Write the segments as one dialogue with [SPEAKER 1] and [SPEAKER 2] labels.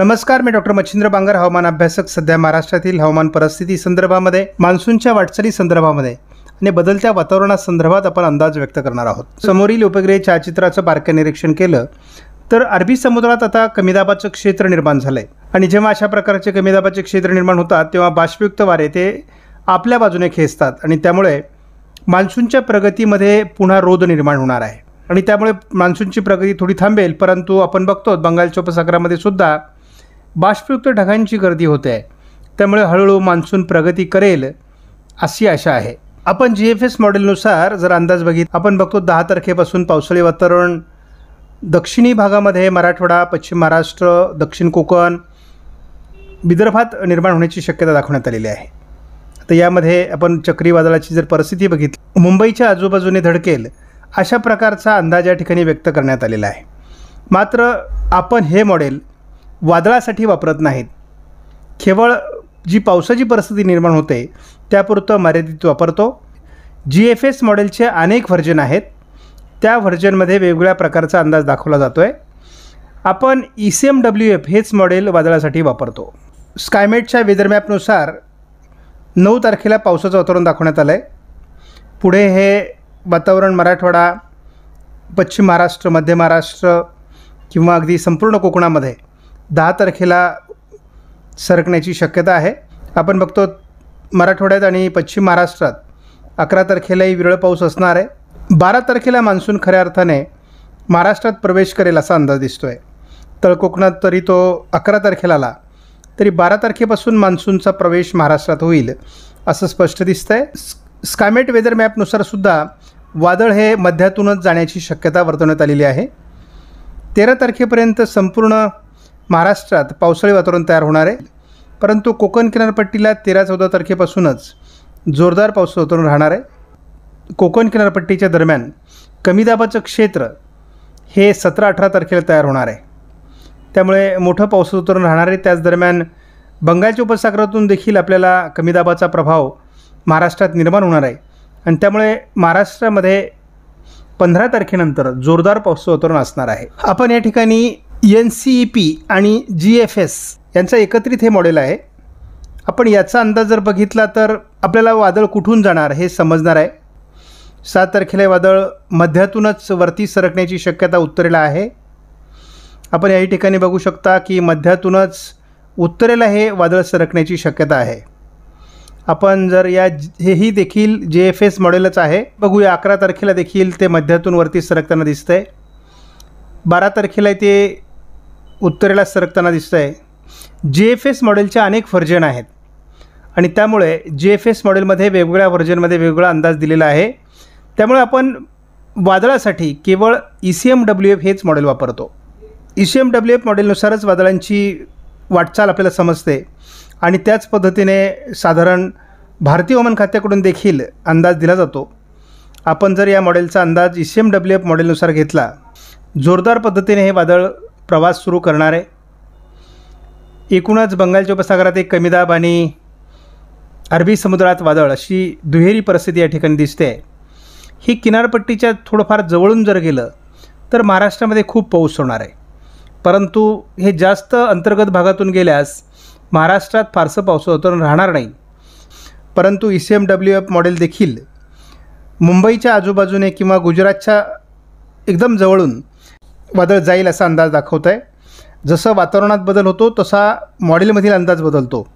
[SPEAKER 1] नमस्कार मी डॉक्टर मच्छिंद्र बांगर हवामान अभ्यासक सध्या महाराष्ट्रातील हवामान परिस्थिती संदर्भामध्ये मान्सूनच्या वाटचाली संदर्भामध्ये आणि बदलत्या वातावरणासंदर्भात आपण अंदाज व्यक्त करणार आहोत समोरील उपग्रह छायाचित्राचं बारक्या निरीक्षण केलं तर अरबी समुद्रात आता कमीदाबाचं क्षेत्र निर्माण झालंय आणि जेव्हा अशा प्रकारचे कमीदाबाचे क्षेत्र निर्माण होतात तेव्हा बाष्पयुक्त वारे ते आपल्या बाजूने खेचतात आणि त्यामुळे मान्सूनच्या प्रगतीमध्ये पुन्हा रोध निर्माण होणार आहे आणि त्यामुळे मान्सूनची प्रगती थोडी थांबेल परंतु आपण बघतो बंगालच्या उपसागरामध्ये सुद्धा बाष्पयुक्त ढगांची गर्दी होते आहे त्यामुळे हळूहळू मान्सून प्रगती करेल अशी आशा आहे आपण जी एफ एस मॉडेलनुसार जर अंदाज बघित आपण बघतो दहा तारखेपासून पावसाळी वातावरण दक्षिणी भागामध्ये मराठवाडा पश्चिम महाराष्ट्र दक्षिण कोकण विदर्भात निर्माण होण्याची शक्यता दाखवण्यात आलेली आहे तर यामध्ये आपण चक्रीवादळाची जर परिस्थिती बघितली मुंबईच्या आजूबाजूने धडकेल अशा प्रकारचा अंदाज या ठिकाणी व्यक्त करण्यात आलेला आहे मात्र आपण हे मॉडेल वादळासाठी वापरत नाहीत केवळ जी पावसाची परिस्थिती निर्माण होते त्यापुरतं मर्यादित वापरतो जी एफ एस मॉडेलचे अनेक व्हर्जन आहेत त्या व्हर्जनमध्ये वेगवेगळ्या प्रकारचा अंदाज दाखवला जातो आहे आपण E C M W F हेच मॉडेल वादळासाठी वापरतो स्कायमेटच्या वेदरमॅपनुसार नऊ तारखेला पावसाचं वातावरण दाखवण्यात आलं आहे पुढे हे वातावरण मराठवाडा पश्चिम महाराष्ट्र मध्य महाराष्ट्र किंवा अगदी संपूर्ण कोकणामध्ये दहा तारखेला सरकण्याची शक्यता आहे आपण बघतो मराठवाड्यात आणि पश्चिम महाराष्ट्रात अकरा तारखेलाही विरळ पाऊस असणार आहे बारा तारखेला मान्सून खऱ्या अर्थाने महाराष्ट्रात प्रवेश करेल असा अंदाज दिसतो आहे कोकणात तरी तो अकरा तारखेला आला तरी बारा तारखेपासून मान्सूनचा प्रवेश महाराष्ट्रात होईल असं स्पष्ट दिसतं आहे स्कामेट वेदर मॅपनुसारसुद्धा वादळ हे मध्यातूनच जाण्याची शक्यता वर्तवण्यात आलेली आहे तेरा तारखेपर्यंत संपूर्ण महाराष्ट्रात पावसाळी वातावरण तयार होणार आहे परंतु कोकण किनारपट्टीला तेरा चौदा तारखेपासूनच जोरदार पाऊस वातावरण राहणार आहे कोकण किनारपट्टीच्या दरम्यान कमी दाबाचं क्षेत्र हे सतरा अठरा तारखेला तयार होणार आहे त्यामुळे मोठं पाऊस वातावरण राहणार आहे त्याच दरम्यान बंगालच्या उपसागरातून देखील आपल्याला कमी दाबाचा प्रभाव महाराष्ट्रात निर्माण होणार आहे आणि त्यामुळे महाराष्ट्रामध्ये पंधरा तारखेनंतर जोरदार पाऊस वातावरण असणार आहे आपण या ठिकाणी एन सी ई पी आणि जी एफ एस यांचं एकत्रित हे मॉडेल आहे आपण याचा अंदाज जर बघितला तर आपल्याला वादळ कुठून जाणार हे समजणार आहे सात तारखेला वादळ मध्यातूनच वरती सरकण्याची शक्यता उत्तरेला आहे आपण याही ठिकाणी बघू शकता की मध्यातूनच उत्तरेला हे वादळ सरकण्याची शक्यता आहे आपण जर या हेही देखील जे एफ एस मॉडेलच आहे बघूया अकरा तारखेला देखील ते मध्यातून वरती सरकताना दिसतं आहे बारा तारखेला ते उत्तरेला सरकताना दिसत आहे जी एफ एस मॉडेलच्या अनेक व्हर्जन आहेत आणि त्यामुळे जी एफ एस मॉडेलमध्ये वेगवेगळ्या व्हर्जनमध्ये वेगवेगळा अंदाज दिलेला आहे त्यामुळे आपण वादळासाठी केवळ E C M W F हेच मॉडेल वापरतो E C M W F मॉडेलनुसारच वादळांची वाटचाल आपल्याला समजते आणि त्याच पद्धतीने साधारण भारतीय हवामान खात्याकडून देखील अंदाज दिला जातो आपण जर या मॉडेलचा अंदाज E C M W F मॉडेलनुसार घेतला जोरदार पद्धतीने हे वादळ प्रवास सुरू करणार आहे एकूणच बंगालच्या उपसागरात एक कमी दाब आणि अरबी समुद्रात वादळ अशी दुहेरी परिस्थिती या ठिकाणी दिसते आहे ही किनारपट्टीच्या थोडंफार जवळून जर गेलं तर महाराष्ट्रामध्ये खूप पाऊस होणार आहे परंतु हे जास्त अंतर्गत भागातून गेल्यास महाराष्ट्रात फारसं होतं राहणार नाही परंतु E C M W F model देखील मुंबईच्या आजूबाजूने किंवा गुजरातच्या एकदम जवळून वादळ जाईल असा अंदाज दाखवत आहे जसं वातावरणात बदल होतो तसा मॉडेलमधील अंदाज बदलतो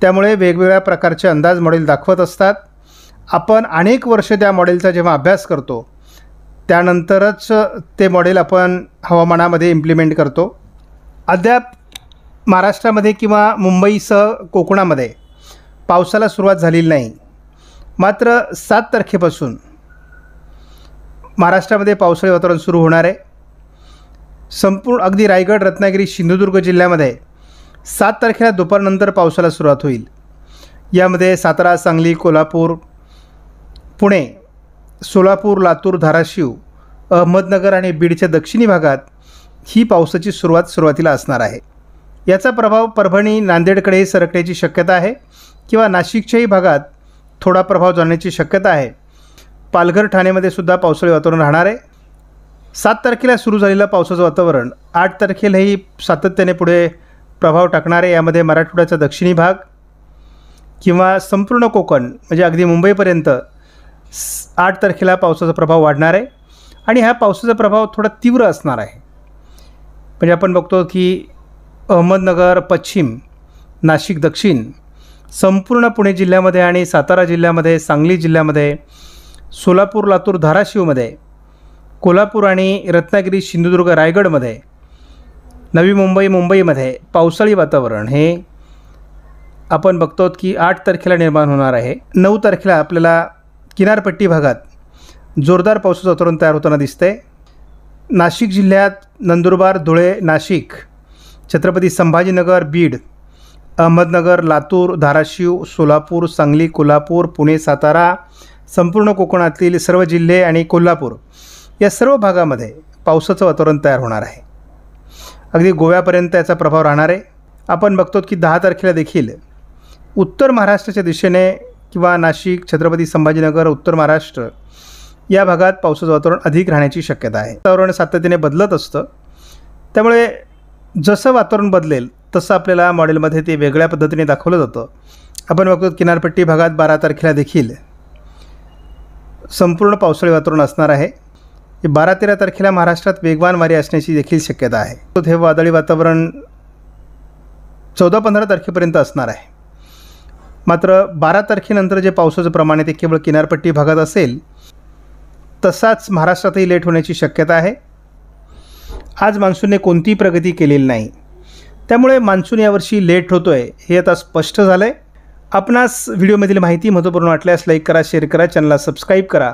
[SPEAKER 1] त्यामुळे वेगवेगळ्या प्रकारचे अंदाज मॉडेल दाखवत असतात आपण अनेक वर्ष त्या मॉडेलचा जेव्हा अभ्यास करतो त्यानंतरच ते मॉडेल आपण हवामानामध्ये इम्प्लिमेंट करतो अद्याप महाराष्ट्रामध्ये किंवा मुंबईसह कोकणामध्ये पावसाला सुरुवात झालेली नाही मात्र सात तारखेपासून महाराष्ट्रामध्ये पावसाळी वातावरण सुरू होणार आहे संपूर्ण अगदी रायगड रत्नागिरी सिंधुदुर्ग जिल्ह्यामध्ये सात तारखेला दुपारनंतर पावसाला सुरुवात होईल यामध्ये सातारा सांगली कोल्हापूर पुणे सोलापूर लातूर धाराशिव अहमदनगर आणि बीडच्या दक्षिणी भागात ही पावसाची सुरुवात सुरुवातीला असणार आहे याचा प्रभाव परभणी नांदेडकडे सरकण्याची शक्यता आहे किंवा नाशिकच्याही भागात थोडा प्रभाव जाण्याची शक्यता आहे पालघर ठाण्यामध्ये सुद्धा पावसाळी वातावरण राहणार आहे सात तारखेला सुरू झालेलं पावसाचं वातावरण आठ तारखेलाही सातत्याने पुढे प्रभाव टाकणार आहे यामध्ये मराठवाड्याचा दक्षिणी भाग किंवा संपूर्ण कोकण म्हणजे अगदी मुंबईपर्यंत आठ तारखेला पावसाचा प्रभाव वाढणार आहे आणि हा पावसाचा प्रभाव थोडा तीव्र असणार आहे म्हणजे आपण बघतो की अहमदनगर पश्चिम नाशिक दक्षिण संपूर्ण पुणे जिल्ह्यामध्ये आणि सातारा जिल्ह्यामध्ये सांगली जिल्ह्यामध्ये सोलापूर लातूर धाराशिवमध्ये कोल्हापूर आणि रत्नागिरी सिंधुदुर्ग रायगडमध्ये नवी मुंबई मुंबईमध्ये पावसाळी वातावरण हे आपण बघतो की आठ तारखेला निर्माण होणार आहे नऊ तारखेला आपल्याला किनारपट्टी भागात जोरदार पावसाचं वातावरण तयार होताना दिसतंय नाशिक जिल्ह्यात नंदुरबार धुळे नाशिक छत्रपती संभाजीनगर बीड अहमदनगर लातूर धाराशिव सोलापूर सांगली कोल्हापूर पुणे सातारा संपूर्ण कोकणातील सर्व जिल्हे आणि कोल्हापूर या सर्व भागामध्ये पावसाचं वातावरण तयार होणार आहे अगदी गोव्यापर्यंत याचा प्रभाव राहणार आहे आपण बघतो की दहा तारखेला देखील उत्तर महाराष्ट्राच्या दिशेने किंवा नाशिक छत्रपती संभाजीनगर उत्तर महाराष्ट्र या भागात पावसाचं वातावरण अधिक राहण्याची शक्यता आहे वातावरण सातत्याने बदलत असतं त्यामुळे जसं वातावरण बदलेल तसं आपल्याला मॉडेलमध्ये ते वेगळ्या पद्धतीने दाखवलं जातं आपण बघतो किनारपट्टी भागात बारा तारखेला देखील संपूर्ण पावसाळी वातावरण असणार आहे बारा तेरा तारखेला महाराष्ट्रात वेगवान वारे असण्याची देखील शक्यता आहे हे वादळी वातावरण चौदा पंधरा तारखेपर्यंत असणार आहे मात्र बारा तारखेनंतर जे पावसाचं प्रमाण आहे ते केवळ किनारपट्टी भागात असेल तसाच महाराष्ट्रातही लेट होण्याची शक्यता आहे आज मान्सूनने कोणतीही प्रगती केलेली नाही त्यामुळे मान्सून यावर्षी लेट होतो आहे हे आता स्पष्ट झालं आहे आपणास व्हिडिओमधील माहिती महत्त्वपूर्ण वाटल्यास लाईक करा शेअर करा चॅनलला सबस्क्राईब करा